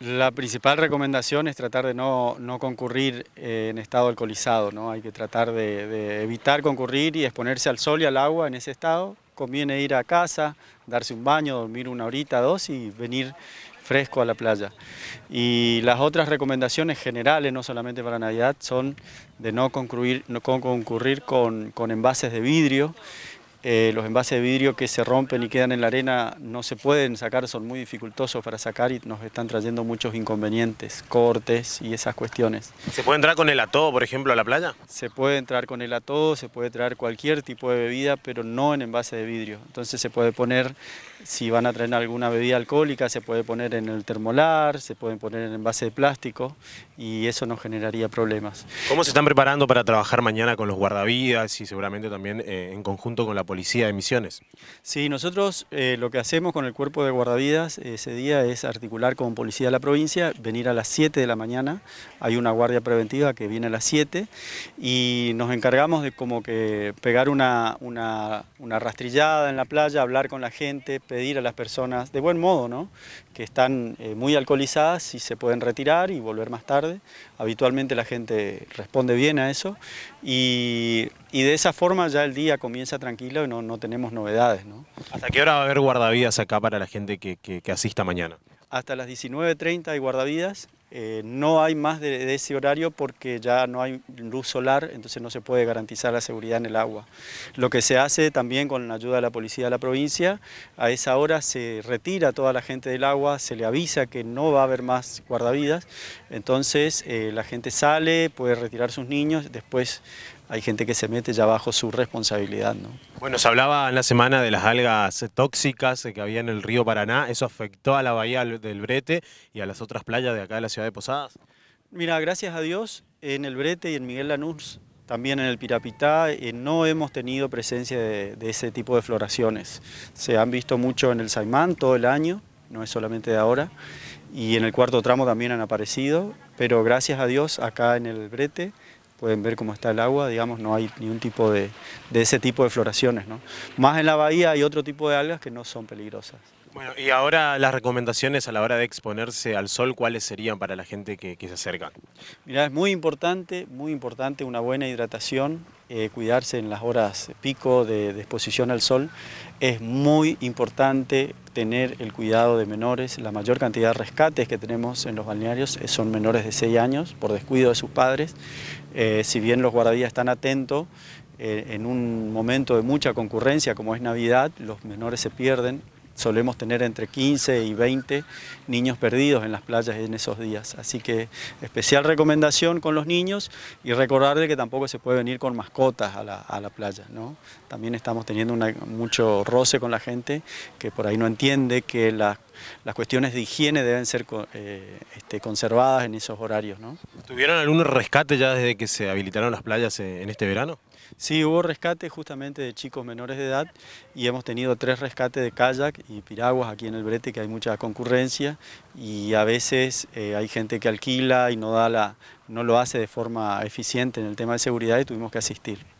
La principal recomendación es tratar de no, concurrir eh, en estado alcoholizado, ¿no? hay que tratar de, evitar concurrir y exponerse al sol y al agua en ese estado. Conviene ir a casa, darse un baño, dormir una horita, dos y venir fresco a la playa. Y las otras recomendaciones generales, no solamente para Navidad, son de no concurrir, no concurrir con, con envases de vidrio, eh, los envases de vidrio que se rompen y quedan en la arena no se pueden sacar, son muy dificultosos para sacar y nos están trayendo muchos inconvenientes, cortes y esas cuestiones. ¿Se puede entrar con el atodo, por ejemplo, a la playa? Se puede entrar con el atodo, se puede traer cualquier tipo de bebida, pero no en envase de vidrio. Entonces se puede poner, si van a traer alguna bebida alcohólica, se puede poner en el termolar, se pueden poner en envase de plástico y eso nos generaría problemas. ¿Cómo se están preparando para trabajar mañana con los guardavidas y seguramente también eh, en conjunto con la policía? policía de Sí, nosotros eh, lo que hacemos con el cuerpo de guardavidas eh, ese día es articular con policía de la provincia, venir a las 7 de la mañana, hay una guardia preventiva que viene a las 7 y nos encargamos de como que pegar una, rastrillada en la playa, hablar con la gente, pedir a las personas, de buen modo, ¿no? que están eh, muy alcoholizadas y se pueden retirar y volver más tarde. Habitualmente la gente responde bien a eso y, y de esa forma ya el día comienza tranquilo y no, tenemos novedades. ¿no? ¿Hasta qué hora va a haber guardavidas acá para la gente que, asista mañana? Hasta las 19.30 hay guardavidas. Eh, no hay más de, ese horario porque ya no hay luz solar, entonces no se puede garantizar la seguridad en el agua. Lo que se hace también con la ayuda de la policía de la provincia, a esa hora se retira toda la gente del agua, se le avisa que no va a haber más guardavidas, entonces eh, la gente sale, puede retirar sus niños, después hay gente que se mete ya bajo su responsabilidad. ¿no? Bueno, se hablaba en la semana de las algas tóxicas que había en el río Paraná, ¿eso afectó a la bahía del Brete y a las otras playas de acá de la ciudad de Posadas? Mira, gracias a Dios, en el Brete y en Miguel Lanús, también en el Pirapitá, eh, no hemos tenido presencia de, de, ese tipo de floraciones. Se han visto mucho en el Saimán todo el año, no es solamente de ahora, y en el cuarto tramo también han aparecido, pero gracias a Dios acá en el Brete pueden ver cómo está el agua, digamos, no hay ningún tipo de, de ese tipo de floraciones. ¿no? Más en la bahía hay otro tipo de algas que no son peligrosas. Bueno, y ahora las recomendaciones a la hora de exponerse al sol, ¿cuáles serían para la gente que, se acerca? Mirá, es muy importante, muy importante una buena hidratación, eh, cuidarse en las horas pico de, exposición al sol. Es muy importante tener el cuidado de menores. La mayor cantidad de rescates que tenemos en los balnearios eh, son menores de 6 años por descuido de sus padres. Eh, si bien los guardias están atentos, en un momento de mucha concurrencia como es Navidad, los menores se pierden solemos tener entre 15 y 20 niños perdidos en las playas en esos días. Así que especial recomendación con los niños y recordarles que tampoco se puede venir con mascotas a la, a la playa. ¿no? También estamos teniendo mucho roce con la gente que por ahí no entiende que las cuestiones de higiene deben ser eh, este, conservadas en esos horarios. ¿no? ¿Tuvieron algún rescate ya desde que se habilitaron las playas eh, en este verano? Sí, hubo rescate justamente de chicos menores de edad y hemos tenido tres rescates de kayak y piraguas aquí en el Brete, que hay mucha concurrencia y a veces eh, hay gente que alquila y no, da la, no lo hace de forma eficiente en el tema de seguridad y tuvimos que asistir.